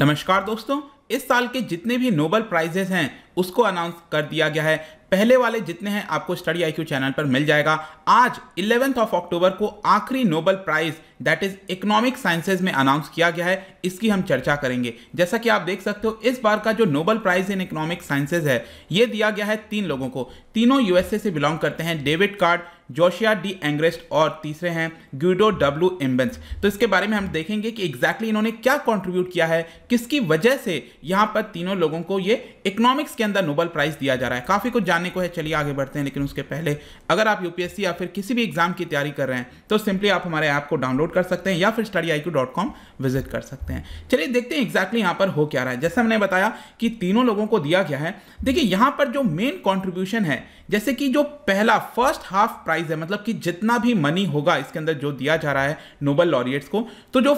नमस्कार दोस्तों इस साल के जितने भी नोबल प्राइजेस हैं उसको अनाउंस कर दिया गया है पहले वाले जितने हैं आपको स्टडी आईक्यू चैनल पर मिल जाएगा आज इलेवेंथ ऑफ अक्टूबर को आखिरी Nobel prize that is economic sciences में अनाउंस किया गया है इसकी हम चर्चा करेंगे जैसा कि आप देख सकते हो इस बार का जो Nobel prize in economic sciences है ये दिया गया है तीन लोगों को तीनों यूएसए से बिलोंग करते हैं David Card Joshua D Angrist और तीसरे हैं ग्यूडो डब्ल्यू एम्बेंस तो इसके बारे में हम देखेंगे कि एग्जैक्टली exactly इन्होंने क्या कंट्रीब्यूट किया है किसकी वजह से यहाँ पर तीनों लोगों को ये इकोनॉमिक्स के अंदर नोबल प्राइज दिया जा रहा है काफ़ी कुछ जानने को है चलिए आगे बढ़ते हैं लेकिन उसके पहले अगर आप यूपीएससी या फिर किसी भी एग्जाम की तैयारी कर रहे हैं तो सिंपली आप हमारे ऐप को डाउनलोड डाउनलोड कर सकते हैं या फिर स्टडी आई विजिट कर सकते हैं चलिए देखते हैं एग्जैक्टली यहाँ पर हो क्या रहा है जैसे हमने बताया कि तीनों लोगों को दिया गया है देखिए यहाँ पर जो मेन कॉन्ट्रीब्यूशन है जैसे कि जो पहला फर्स्ट हाफ प्राइज है मतलब कि जितना भी मनी होगा इसके अंदर जो दिया जा रहा है नोबल लॉरियट्स को तो जो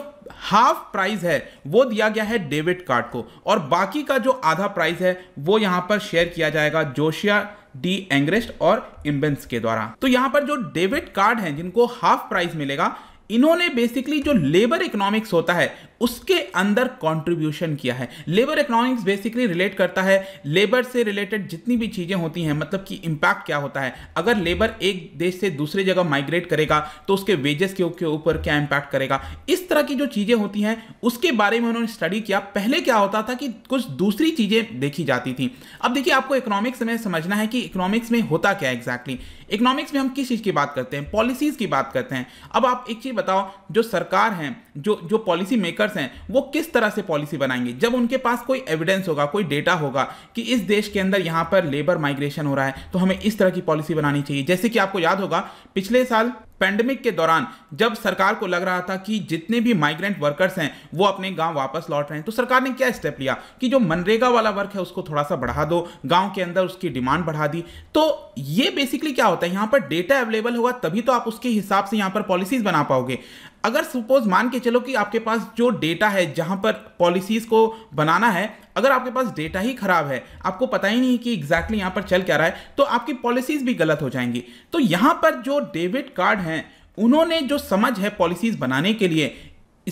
हाफ प्राइज है वो दिया गया है डेविड कार्ड को और बाकी का जो आधा प्राइज है वो यहां पर शेयर किया जाएगा जोशिया डी एंग्रेस्ट और इम्बेंस के द्वारा तो यहां पर जो डेबिट कार्ड हैं जिनको हाफ प्राइस मिलेगा इन्होंने बेसिकली जो लेबर इकोनॉमिक्स होता है उसके अंदर कंट्रीब्यूशन किया है लेबर इकोनॉमिक्स बेसिकली रिलेट करता है लेबर से रिलेटेड जितनी भी चीज़ें होती हैं मतलब कि इंपैक्ट क्या होता है अगर लेबर एक देश से दूसरे जगह माइग्रेट करेगा तो उसके वेजेस के ऊपर क्या इंपैक्ट करेगा इस तरह की जो चीज़ें होती हैं उसके बारे में उन्होंने स्टडी किया पहले क्या होता था कि कुछ दूसरी चीज़ें देखी जाती थी अब देखिए आपको इकोनॉमिक्स में समझना है कि इकोनॉमिक्स में होता क्या एग्जैक्टली exactly? इकोनॉमिक्स में हम किस चीज़ की बात करते हैं पॉलिसीज़ की बात करते हैं अब आप एक चीज़ बताओ जो सरकार है जो जो पॉलिसी मेकर मेकर्स हैं वो किस तरह से पॉलिसी बनाएंगे जब उनके पास कोई एविडेंस होगा कोई डेटा होगा कि इस देश के अंदर यहाँ पर लेबर माइग्रेशन हो रहा है तो हमें इस तरह की पॉलिसी बनानी चाहिए जैसे कि आपको याद होगा पिछले साल पेंडेमिक के दौरान जब सरकार को लग रहा था कि जितने भी माइग्रेंट वर्कर्स हैं वो अपने गांव वापस लौट रहे हैं तो सरकार ने क्या स्टेप लिया कि जो मनरेगा वाला वर्क है उसको थोड़ा सा बढ़ा दो गांव के अंदर उसकी डिमांड बढ़ा दी तो ये बेसिकली क्या होता है यहाँ पर डेटा अवेलेबल होगा तभी तो आप उसके हिसाब से यहाँ पर पॉलिसीज बना पाओगे अगर सपोज मान के चलो कि आपके पास जो डेटा है जहाँ पर पॉलिसीज़ को बनाना है अगर आपके पास डेटा ही खराब है आपको पता ही नहीं कि एग्जैक्टली यहां यहाँ पर चल क्या रहा है तो आपकी पॉलिसीज़ भी गलत हो जाएंगी तो यहाँ पर जो डेबिट कार्ड हैं उन्होंने जो समझ है पॉलिसीज़ बनाने के लिए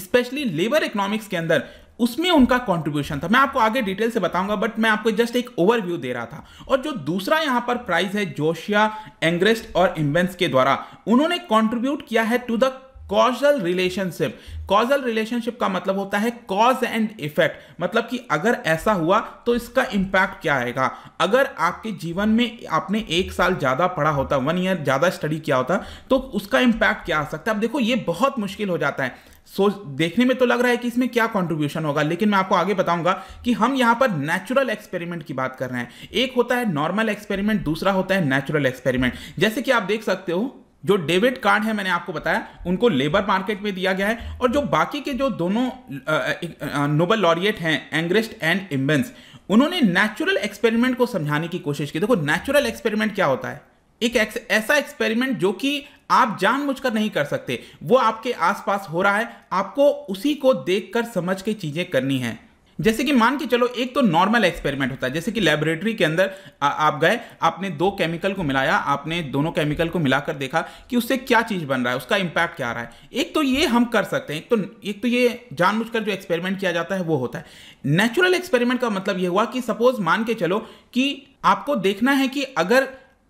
स्पेशली लेबर इकोनॉमिक्स के अंदर उसमें उनका कंट्रीब्यूशन था मैं आपको आगे डिटेल से बताऊंगा बट मैं आपको जस्ट एक ओवरव्यू दे रहा था और जो दूसरा यहां पर प्राइज है जोशिया एंग्रेस्ट और इम्बेंस के द्वारा उन्होंने कंट्रीब्यूट किया है to the causal relationship causal relationship का मतलब होता है कॉज एंड इफेक्ट मतलब कि अगर ऐसा हुआ तो इसका इम्पैक्ट क्या आएगा अगर आपके जीवन में आपने एक साल ज़्यादा पढ़ा होता वन ईयर ज़्यादा स्टडी किया होता तो उसका इम्पैक्ट क्या आ सकता है अब देखो ये बहुत मुश्किल हो जाता है सोच देखने में तो लग रहा है कि इसमें क्या कंट्रीब्यूशन होगा लेकिन मैं आपको आगे बताऊंगा कि हम यहाँ पर नेचुरल एक्सपेरिमेंट की बात कर रहे हैं एक होता है नॉर्मल एक्सपेरिमेंट दूसरा होता है नेचुरल एक्सपेरिमेंट जैसे कि आप देख सकते हो जो डेबिट कार्ड है मैंने आपको बताया उनको लेबर मार्केट में दिया गया है और जो बाकी के जो दोनों नोबल लॉरिएट हैं एंग्रेस्ट एंड इम्बेंस उन्होंने नेचुरल एक्सपेरिमेंट को समझाने की कोशिश की देखो नेचुरल एक्सपेरिमेंट क्या होता है एक ऐसा एक्सपेरिमेंट जो कि आप जानबूझकर नहीं कर सकते वो आपके आसपास हो रहा है आपको उसी को देखकर समझ के चीजें करनी है जैसे कि मान के चलो एक तो नॉर्मल एक्सपेरिमेंट होता है जैसे कि लेबोरेटरी के अंदर आ, आप गए आपने दो केमिकल को मिलाया आपने दोनों केमिकल को मिलाकर देखा कि उससे क्या चीज़ बन रहा है उसका इम्पैक्ट क्या आ रहा है एक तो ये हम कर सकते हैं एक तो एक तो ये जानबूझकर जो एक्सपेरिमेंट किया जाता है वो होता है नेचुरल एक्सपेरिमेंट का मतलब ये हुआ कि सपोज मान के चलो कि आपको देखना है कि अगर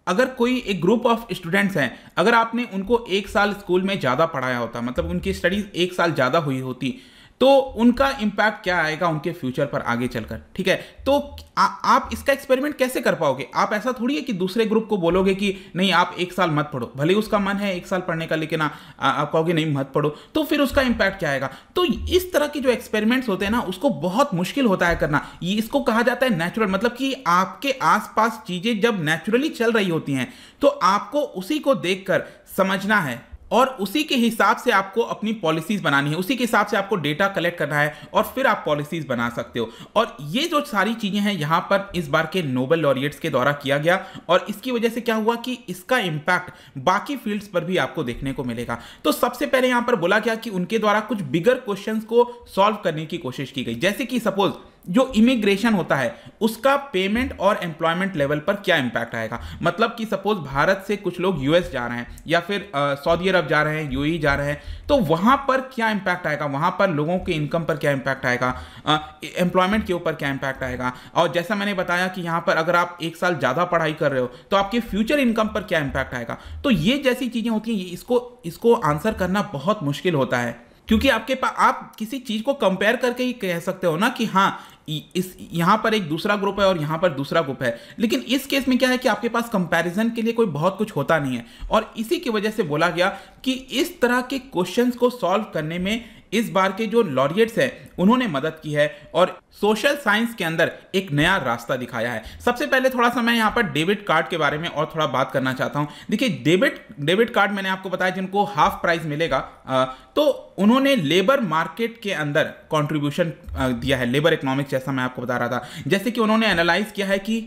अगर कोई एक ग्रुप ऑफ स्टूडेंट्स हैं अगर आपने उनको एक साल स्कूल में ज़्यादा पढ़ाया होता मतलब उनकी स्टडीज़ एक साल ज़्यादा हुई होती तो उनका इम्पैक्ट क्या आएगा उनके फ्यूचर पर आगे चलकर ठीक है तो आ, आप इसका एक्सपेरिमेंट कैसे कर पाओगे आप ऐसा थोड़ी है कि दूसरे ग्रुप को बोलोगे कि नहीं आप एक साल मत पढ़ो भले उसका मन है एक साल पढ़ने का लेकिन आप कहोगे नहीं मत पढ़ो तो फिर उसका इम्पैक्ट क्या आएगा तो इस तरह के जो एक्सपेरिमेंट्स होते हैं ना उसको बहुत मुश्किल होता है करना ये इसको कहा जाता है नेचुरल मतलब कि आपके आसपास चीज़ें जब नेचुरली चल रही होती हैं तो आपको उसी को देखकर समझना है और उसी के हिसाब से आपको अपनी पॉलिसीज बनानी है उसी के हिसाब से आपको डेटा कलेक्ट करना है और फिर आप पॉलिसीज बना सकते हो और ये जो सारी चीज़ें हैं यहाँ पर इस बार के नोबल लॉरियट्स के द्वारा किया गया और इसकी वजह से क्या हुआ कि इसका इम्पैक्ट बाकी फील्ड्स पर भी आपको देखने को मिलेगा तो सबसे पहले यहाँ पर बोला गया कि उनके द्वारा कुछ बिगर क्वेश्चन को सॉल्व करने की कोशिश की गई जैसे कि सपोज जो इमिग्रेशन होता है उसका पेमेंट और एम्प्लॉयमेंट लेवल पर क्या इम्पैक्ट आएगा मतलब कि सपोज भारत से कुछ लोग यूएस जा रहे हैं या फिर सऊदी अरब जा रहे हैं यूएई e जा रहे हैं तो वहाँ पर क्या इम्पैक्ट आएगा वहाँ पर लोगों के इनकम पर क्या इम्पैक्ट आएगा एम्प्लॉयमेंट के ऊपर क्या इम्पैक्ट आएगा और जैसा मैंने बताया कि यहाँ पर अगर आप एक साल ज़्यादा पढ़ाई कर रहे हो तो आपके फ्यूचर इनकम पर क्या इम्पैक्ट आएगा तो ये जैसी चीज़ें होती हैं इसको इसको आंसर करना बहुत मुश्किल होता है क्योंकि आपके पास आप किसी चीज को कंपेयर करके ही कह सकते हो ना कि हाँ इस यहां पर एक दूसरा ग्रुप है और यहां पर दूसरा ग्रुप है लेकिन इस केस में क्या है कि आपके पास कंपैरिजन के लिए कोई बहुत कुछ होता नहीं है और इसी की वजह से बोला गया कि इस तरह के क्वेश्चंस को सॉल्व करने में इस बार के जो लॉरियट्स हैं उन्होंने मदद की है और सोशल साइंस के अंदर एक नया रास्ता दिखाया है सबसे पहले थोड़ा सा मैं यहाँ पर डेबिट कार्ड के बारे में और थोड़ा बात करना चाहता हूँ देखिए डेबिट डेबिट कार्ड मैंने आपको बताया जिनको हाफ प्राइस मिलेगा आ, तो उन्होंने लेबर मार्केट के अंदर कॉन्ट्रीब्यूशन दिया है लेबर इकोनॉमिक्स जैसा मैं आपको बता रहा था जैसे कि उन्होंने एनालाइज किया है कि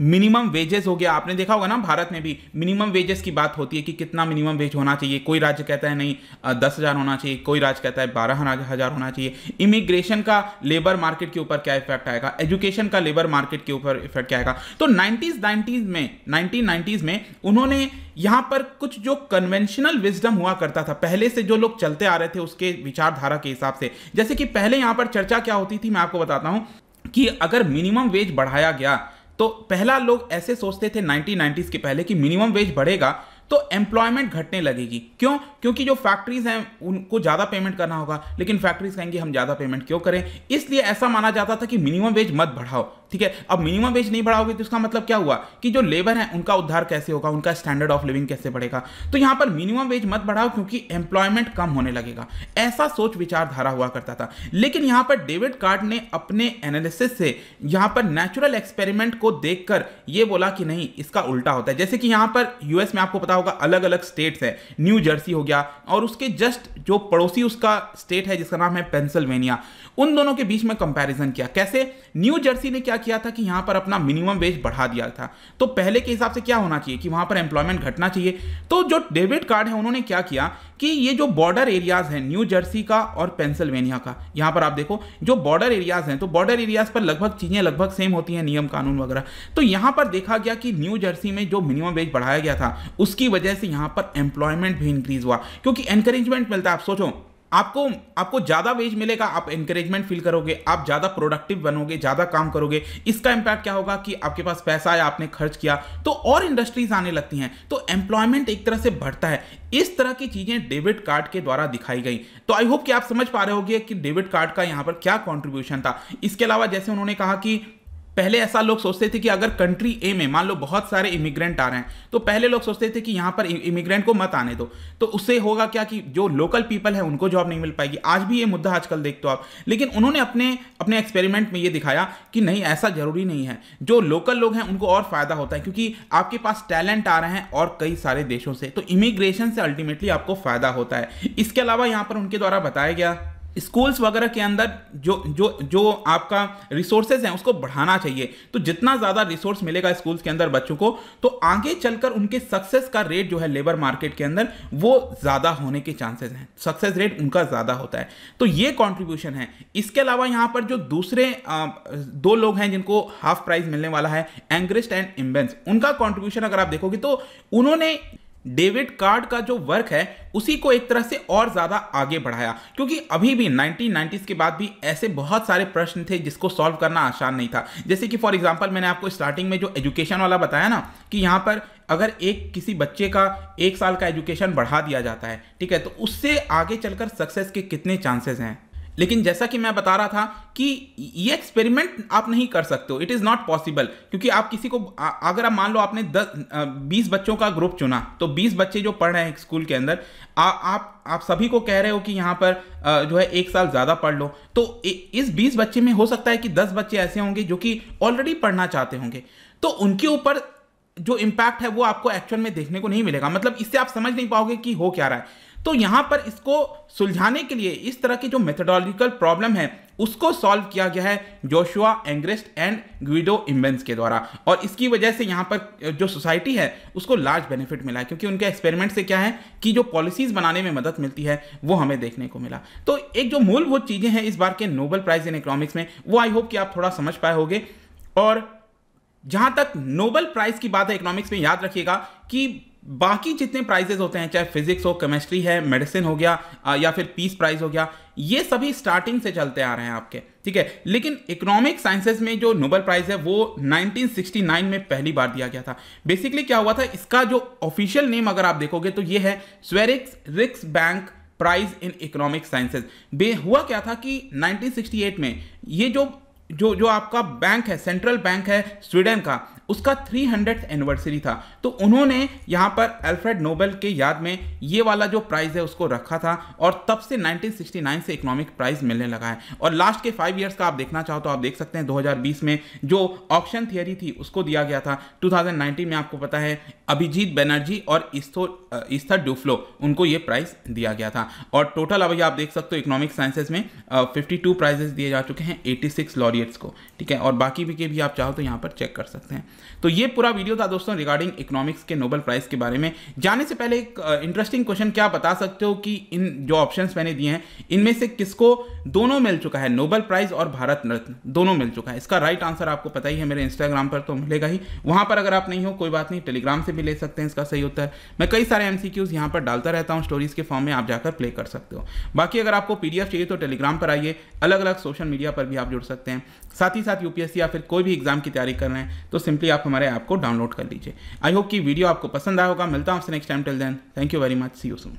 मिनिमम वेजेस हो गया आपने देखा होगा ना भारत में भी मिनिमम वेजेस की बात होती है कि कितना मिनिमम वेज होना चाहिए कोई राज्य कहता है नहीं दस हज़ार होना चाहिए कोई राज्य कहता है बारह हज़ार होना चाहिए इमिग्रेशन का लेबर मार्केट के ऊपर क्या इफेक्ट आएगा एजुकेशन का लेबर मार्केट के ऊपर इफेक्ट क्या आएगा तो नाइनटीज़ नाइन्टीज़ में नाइनटीन में उन्होंने यहाँ पर कुछ जो कन्वेंशनल विजडम हुआ करता था पहले से जो लोग चलते आ रहे थे उसके विचारधारा के हिसाब से जैसे कि पहले यहाँ पर चर्चा क्या होती थी मैं आपको बताता हूँ कि अगर मिनिमम वेज बढ़ाया गया तो पहला लोग ऐसे सोचते थे 1990s के पहले कि मिनिमम वेज बढ़ेगा तो एम्प्लॉयमेंट घटने लगेगी क्यों क्योंकि जो फैक्ट्रीज हैं उनको ज़्यादा पेमेंट करना होगा लेकिन फैक्ट्रीज कहेंगे हम ज़्यादा पेमेंट क्यों करें इसलिए ऐसा माना जाता था कि मिनिमम वेज मत बढ़ाओ ठीक है अब मिनिमम वेज नहीं बढ़ाओगे तो इसका मतलब क्या हुआ कि जो लेबर है उनका उद्धार कैसे होगा उनका स्टैंडर्ड ऑफ लिविंग कैसे बढ़ेगा तो यहां पर मिनिमम वेज मत बढ़ाओ क्योंकि एम्प्लॉयमेंट कम होने लगेगा ऐसा सोच विचारधारा हुआ करता था लेकिन यहां पर डेविड कार्ड ने अपने एनालिसिस से यहां पर नेचुरल एक्सपेरिमेंट को देखकर यह बोला कि नहीं इसका उल्टा होता है जैसे कि यहां पर यूएस में आपको पता होगा अलग अलग स्टेट्स हैं न्यू जर्सी हो गया और उसके जस्ट जो पड़ोसी उसका स्टेट है जिसका नाम है पेंसिल्वेनिया उन दोनों के बीच में कंपैरिजन किया कैसे न्यू जर्सी ने क्या किया था कि यहां पर अपना मिनिमम वेज बढ़ा दिया था तो पहले के हिसाब से क्या होना चाहिए कि वहां पर एम्प्लॉयमेंट घटना चाहिए तो जो डेबिट कार्ड है उन्होंने क्या किया कि ये जो बॉर्डर एरियाज हैं न्यू जर्सी का और पेंसिल्वेनिया का यहां पर आप देखो जो बॉर्डर एरियाज हैं तो बॉर्डर एरियाज पर लगभग चीज़ें लगभग सेम होती हैं नियम कानून वगैरह तो यहां पर देखा गया कि न्यू जर्सी में जो मिनिमम वेज बढ़ाया गया था उसकी वजह से यहां पर एम्प्लॉयमेंट भी इंक्रीज हुआ क्योंकि एनकरेजमेंट मिलता है आप सोचो आपको आपको ज़्यादा वेज मिलेगा आप इंकरेजमेंट फील करोगे आप ज़्यादा प्रोडक्टिव बनोगे ज़्यादा काम करोगे इसका इम्पैक्ट क्या होगा कि आपके पास पैसा आया आपने खर्च किया तो और इंडस्ट्रीज आने लगती हैं तो एम्प्लॉयमेंट एक तरह से बढ़ता है इस तरह की चीज़ें डेबिट कार्ड के द्वारा दिखाई गई तो आई होप कि आप समझ पा रहे होगे कि डेबिट कार्ड का यहाँ पर क्या कॉन्ट्रीब्यूशन था इसके अलावा जैसे उन्होंने कहा कि पहले ऐसा लोग सोचते थे कि अगर कंट्री ए में मान लो बहुत सारे इमिग्रेंट आ रहे हैं तो पहले लोग सोचते थे कि यहाँ पर इमिग्रेंट को मत आने दो तो उससे होगा क्या कि जो लोकल पीपल है उनको जॉब नहीं मिल पाएगी आज भी ये मुद्दा आजकल देखते हो आप लेकिन उन्होंने अपने अपने एक्सपेरिमेंट में ये दिखाया कि नहीं ऐसा जरूरी नहीं है जो लोकल लोग हैं उनको और फायदा होता है क्योंकि आपके पास टैलेंट आ रहे हैं और कई सारे देशों से तो इमिग्रेशन से अल्टीमेटली आपको फायदा होता है इसके अलावा यहाँ पर उनके द्वारा बताया गया स्कूल्स वगैरह के अंदर जो जो जो आपका रिसोर्सेज हैं उसको बढ़ाना चाहिए तो जितना ज़्यादा रिसोर्स मिलेगा स्कूल्स के अंदर बच्चों को तो आगे चलकर उनके सक्सेस का रेट जो है लेबर मार्केट के अंदर वो ज़्यादा होने के चांसेस हैं सक्सेस रेट उनका ज़्यादा होता है तो ये कॉन्ट्रीब्यूशन है इसके अलावा यहाँ पर जो दूसरे आ, दो लोग हैं जिनको हाफ प्राइज मिलने वाला है एंग्रिस्ट एंड इम्बेंस उनका कॉन्ट्रीब्यूशन अगर आप देखोगे तो उन्होंने डेविड कार्ड का जो वर्क है उसी को एक तरह से और ज़्यादा आगे बढ़ाया क्योंकि अभी भी 1990s के बाद भी ऐसे बहुत सारे प्रश्न थे जिसको सॉल्व करना आसान नहीं था जैसे कि फॉर एग्जांपल मैंने आपको स्टार्टिंग में जो एजुकेशन वाला बताया ना कि यहाँ पर अगर एक किसी बच्चे का एक साल का एजुकेशन बढ़ा दिया जाता है ठीक है तो उससे आगे चलकर सक्सेस के कितने चांसेस हैं लेकिन जैसा कि मैं बता रहा था कि ये एक्सपेरिमेंट आप नहीं कर सकते हो इट इज़ नॉट पॉसिबल क्योंकि आप किसी को अगर आप मान लो आपने दस बीस बच्चों का ग्रुप चुना तो बीस बच्चे जो पढ़ रहे हैं स्कूल के अंदर आ, आप आप सभी को कह रहे हो कि यहाँ पर जो है एक साल ज़्यादा पढ़ लो तो इस बीस बच्चे में हो सकता है कि दस बच्चे ऐसे होंगे जो कि ऑलरेडी पढ़ना चाहते होंगे तो उनके ऊपर जो इम्पैक्ट है वो आपको एक्चुअल में देखने को नहीं मिलेगा मतलब इससे आप समझ नहीं पाओगे कि हो क्या रहा है तो यहाँ पर इसको सुलझाने के लिए इस तरह की जो मेथडोलॉजिकल प्रॉब्लम है उसको सॉल्व किया गया है Joshua Angrist and Guido Imbens के द्वारा और इसकी वजह से यहाँ पर जो सोसाइटी है उसको लार्ज बेनिफिट मिला है क्योंकि उनके एक्सपेरिमेंट से क्या है कि जो पॉलिसीज बनाने में मदद मिलती है वो हमें देखने को मिला तो एक जो मूलभूत चीज़ें हैं इस बार के नोबल प्राइज इन इकोनॉमिक्स में वो आई होप कि आप थोड़ा समझ पाए होगे और जहां तक नोबल प्राइज की बात है इकोनॉमिक्स में याद रखिएगा कि बाकी जितने प्राइजेस होते हैं चाहे फिजिक्स हो केमिस्ट्री है मेडिसिन हो गया या फिर पीस प्राइज हो गया ये सभी स्टार्टिंग से चलते आ रहे हैं आपके ठीक है लेकिन इकोनॉमिक साइंसेज में जो नोबल प्राइज है वो 1969 में पहली बार दिया गया था बेसिकली क्या हुआ था इसका जो ऑफिशियल नेम अगर आप देखोगे तो ये है Sveriges Riksbank prize in economic sciences बे हुआ क्या था कि 1968 में ये जो जो जो आपका बैंक है सेंट्रल बैंक है स्वीडन का उसका थ्री हंड्रेड एनिवर्सरी था तो उन्होंने यहाँ पर एल्फ्रेड नोबेल के याद में ये वाला जो प्राइज़ है उसको रखा था और तब से 1969 से इकोनॉमिक प्राइज़ मिलने लगा है और लास्ट के फाइव ईयर्स का आप देखना चाहो तो आप देख सकते हैं 2020 में जो ऑप्शन थियरी थी उसको दिया गया था 2019 में आपको पता है अभिजीत बनर्जी और इस्थर डुफ्लो उनको ये प्राइज़ दिया गया था और टोटल अभी आप देख सकते हो इकोनॉमिक साइंसेज में फिफ्टी टू प्राइजेस दिए जा चुके हैं एट्टी सिक्स लॉरियट्स को ठीक है और बाकी भी के भी आप चाहो तो यहाँ पर चेक कर सकते हैं तो ये पूरा वीडियो था दोस्तों रिगार्डिंग इकोनॉमिक्स के नोबल प्राइज के बारे में जाने से पहले एक इंटरेस्टिंग क्वेश्चन क्या बता सकते हो कि इन जो ऑप्शंस मैंने दिए हैं इनमें से किसको दोनों मिल चुका है नोबल प्राइज और भारत रत्न दोनों मिल चुका है इसका राइट आंसर आपको पता ही है मेरे इंस्टाग्राम पर तो मिलेगा ही वहां पर अगर आप नहीं हो कोई बात नहीं टेलीग्राम से भी ले सकते हैं इसका सही उत्तर मैं कई सारे एमसीक्यूज यहां पर डालता रहता हूं स्टोरीज के फॉर्म में आप जाकर प्ले कर सकते हो बाकी अगर आपको पीडीएफ चाहिए तो टेलीग्राम पर आइए अलग अलग सोशल मीडिया पर भी आप जुड़ सकते हैं साथ ही साथ यूपीएससी या फिर कोई भी एग्जाम की तैयारी कर रहे हैं तो सिंपली फ्री आप हमारे ऐप को डाउनलोड कर लीजिए आई होप कि वीडियो आपको पसंद आया होगा मिलता हूँ आपसे next time till then thank you very much see you soon